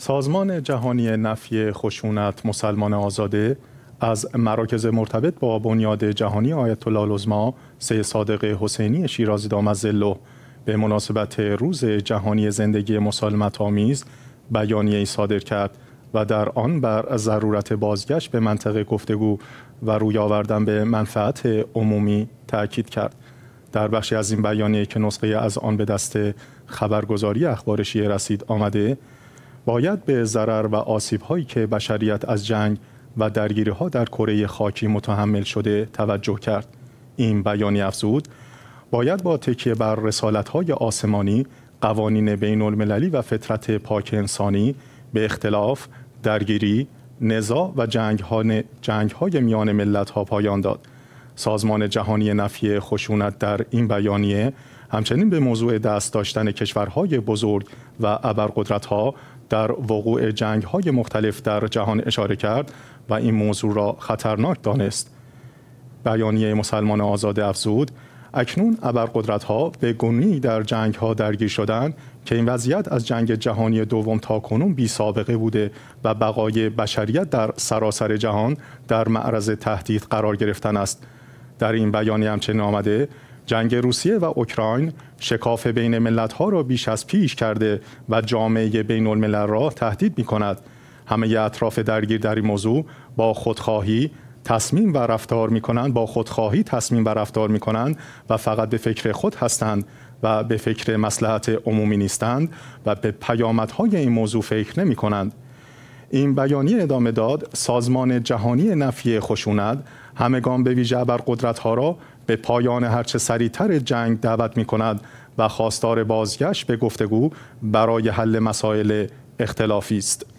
سازمان جهانی نفی خشونت مسلمان آزاده از مراکز مرتبط با بنیاد جهانی آیت الله العظما صادق حسینی شیرازی دامزله به مناسبت روز جهانی زندگی مسالمت آمیز بیانیه ای صادر کرد و در آن بر ضرورت بازگشت به منطقه گفتگو و روی آوردن به منفعت عمومی تاکید کرد در بخشی از این بیانیه که نسخه از آن به دست خبرگزاری اخبار رسید آمده باید به ضرر و آسیب هایی که بشریت از جنگ و درگیری ها در کره خاکی متحمل شده توجه کرد این بیانیه افزود باید با تکیه بر رسالت های آسمانی قوانین بین المللی و فطرت پاک انسانی به اختلاف، درگیری، نزاع و جنگ, ها جنگ های میان ملت ها پایان داد. سازمان جهانی نفی خشونت در این بیانیه همچنین به موضوع دست داشتن کشورهای بزرگ و ابرقدرتها در وقوع جنگ های مختلف در جهان اشاره کرد و این موضوع را خطرناک دانست. بیانیه مسلمان آزاد افزود اکنون ابرقدرت ها به گونی در جنگ ها درگیر شدند که این وضعیت از جنگ جهانی دوم تا کنون بی سابقه بوده و بقای بشریت در سراسر جهان در معرض تهدید قرار گرفتن است در این بیانیه همچنین آمده جنگ روسیه و اوکراین شکاف بین ملت ها را بیش از پیش کرده و جامعه بین الملل را تهدید می کند. همه اطراف درگیر در این موضوع با خودخواهی تصمیم و رفتار می کنند با خودخواهی تصمیم و رفتار می کنند و فقط به فکر خود هستند و به فکر مسلحت عمومی نیستند و به پیامدهای این موضوع فکر نمی کنند. این بیانیه ادامه داد سازمان جهانی نفی خشونت همگان به ویژه بر قدرت ها را به پایان هرچه سریعتر جنگ دعوت می کند و خواستار بازگشت به گفتگو برای حل مسائل اختلافی است